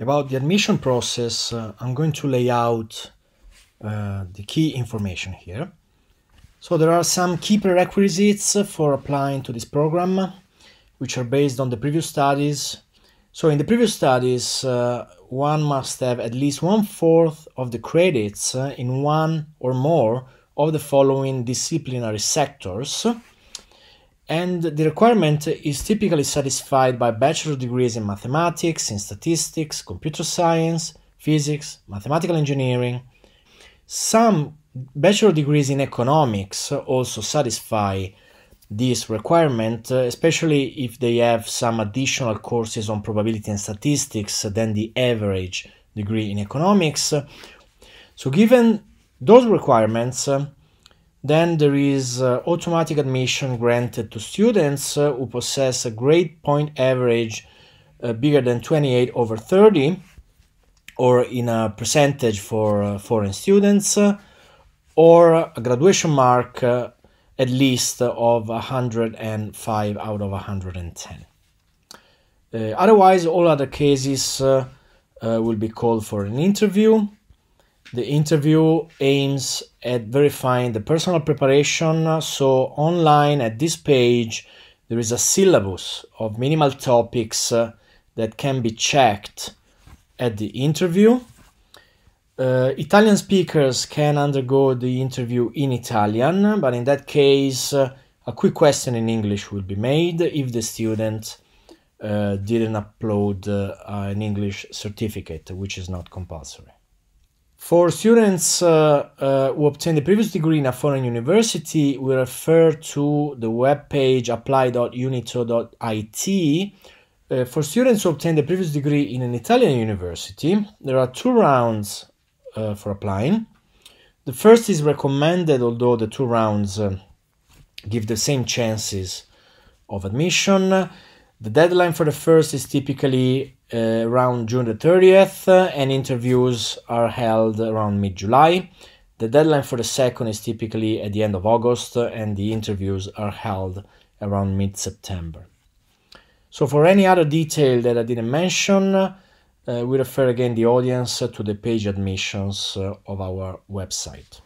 About the admission process, uh, I'm going to lay out uh, the key information here. So there are some key prerequisites for applying to this program, which are based on the previous studies. So in the previous studies, uh, one must have at least one-fourth of the credits uh, in one or more of the following disciplinary sectors and the requirement is typically satisfied by bachelor degrees in mathematics, in statistics, computer science, physics, mathematical engineering. Some bachelor degrees in economics also satisfy this requirement, uh, especially if they have some additional courses on probability and statistics than the average degree in economics. So, given those requirements, then there is uh, automatic admission granted to students uh, who possess a grade point average uh, bigger than 28 over 30, or in a percentage for uh, foreign students, uh, or a graduation mark uh, at least of 105 out of 110. otherwise, all other cases will be called for an interview. The interview aims at verifying the personal preparation, so online at this page there is a syllabus of minimal topics uh, that can be checked at the interview. Uh, Italian speakers can undergo the interview in Italian, but in that case, uh, a quick question in English will be made if the student uh, didn't upload uh, an English certificate, which is not compulsory. For students uh, uh, who obtain a previous degree in a foreign university, we refer to the webpage apply.unito.it. Uh, for students who obtain the previous degree in an Italian university, there are two rounds uh, for applying. The first is recommended, although the two rounds uh, give the same chances of admission. The deadline for the first is typically uh, around June the 30th, uh, and interviews are held around mid July. The deadline for the second is typically at the end of August, uh, and the interviews are held around mid September. So, for any other detail that I didn't mention, uh, we refer again the audience to the page admissions uh, of our website.